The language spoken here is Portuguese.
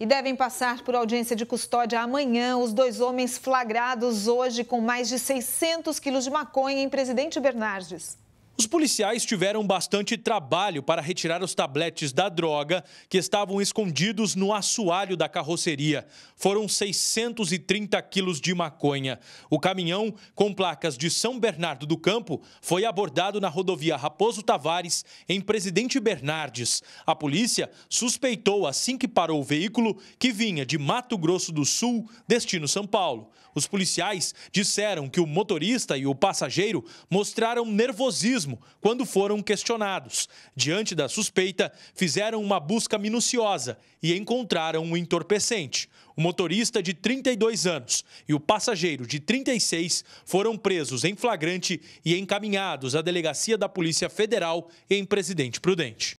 e devem passar por audiência de custódia amanhã os dois homens flagrados hoje com mais de 600 quilos de maconha em Presidente Bernardes. Os policiais tiveram bastante trabalho para retirar os tabletes da droga que estavam escondidos no assoalho da carroceria. Foram 630 quilos de maconha. O caminhão, com placas de São Bernardo do Campo, foi abordado na rodovia Raposo Tavares, em Presidente Bernardes. A polícia suspeitou, assim que parou o veículo, que vinha de Mato Grosso do Sul, destino São Paulo. Os policiais disseram que o motorista e o passageiro mostraram nervosismo mesmo quando foram questionados. Diante da suspeita, fizeram uma busca minuciosa e encontraram um entorpecente. O motorista de 32 anos e o passageiro de 36 foram presos em flagrante e encaminhados à delegacia da Polícia Federal em Presidente Prudente.